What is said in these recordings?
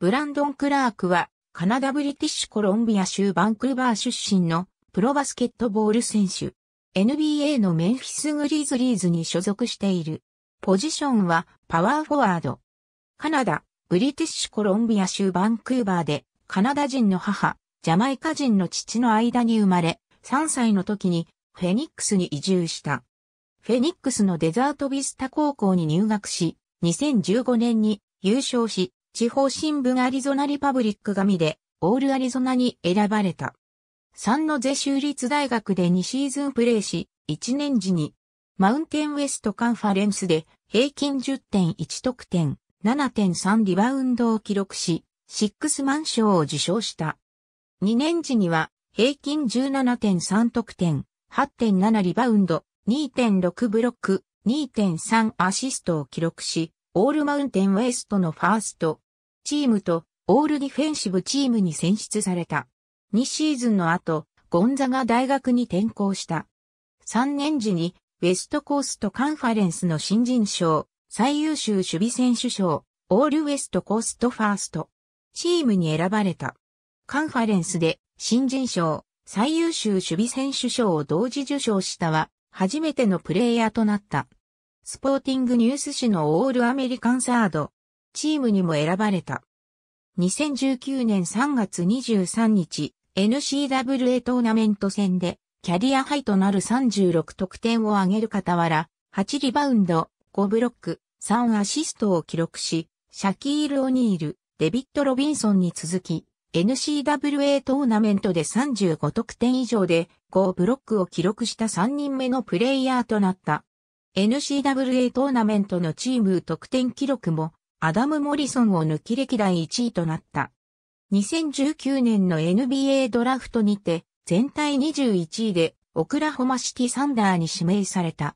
ブランドン・クラークは、カナダ・ブリティッシュ・コロンビア州バンクーバー出身のプロバスケットボール選手。NBA のメンフィス・グリーズリーズに所属している。ポジションはパワーフォワード。カナダ、ブリティッシュ・コロンビア州バンクーバーで、カナダ人の母、ジャマイカ人の父の間に生まれ、3歳の時にフェニックスに移住した。フェニックスのデザートビスタ高校に入学し、2015年に優勝し、地方新聞アリゾナリパブリック紙で、オールアリゾナに選ばれた。3の税州立大学で2シーズンプレーし、1年時に、マウンテンウエストカンファレンスで平均10.1得点、7.3リバウンドを記録し、シックスマン賞を受賞した。2年時には、平均17.3得点、8.7リバウンド、2.6ブロック、2.3アシストを記録し、オールマウンテンウェストのファーストチームとオールディフェンシブチームに選出された。2シーズンの後、ゴンザが大学に転校した。3年時にウェストコーストカンファレンスの新人賞、最優秀守備選手賞、オールウェストコーストファーストチームに選ばれた。カンファレンスで新人賞、最優秀守備選手賞を同時受賞したは、初めてのプレイヤーとなった。スポーティングニュース誌のオールアメリカンサード、チームにも選ばれた。2019年3月23日、n c w a トーナメント戦で、キャリアハイとなる36得点を挙げる傍ら、8リバウンド、5ブロック、3アシストを記録し、シャキール・オニール、デビット・ロビンソンに続き、n c w a トーナメントで35得点以上で5ブロックを記録した3人目のプレイヤーとなった。n c w a トーナメントのチーム得点記録もアダム・モリソンを抜き歴代1位となった。2019年の NBA ドラフトにて全体21位でオクラホマシティサンダーに指名された。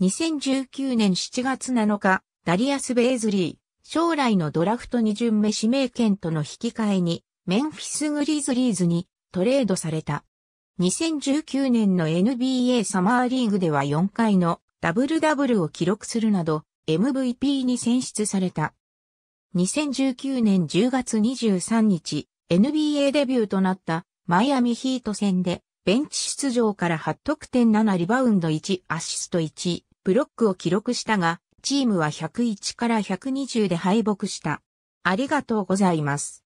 2019年7月7日、ダリアス・ベイズリー、将来のドラフト2巡目指名権との引き換えに、メンフィス・グリズリーズにトレードされた。2019年の NBA サマーリーグでは4回のダブルダブルを記録するなど MVP に選出された。2019年10月23日、NBA デビューとなったマイアミヒート戦でベンチ出場から8得点7リバウンド1アシスト1ブロックを記録したが、チームは101から120で敗北した。ありがとうございます。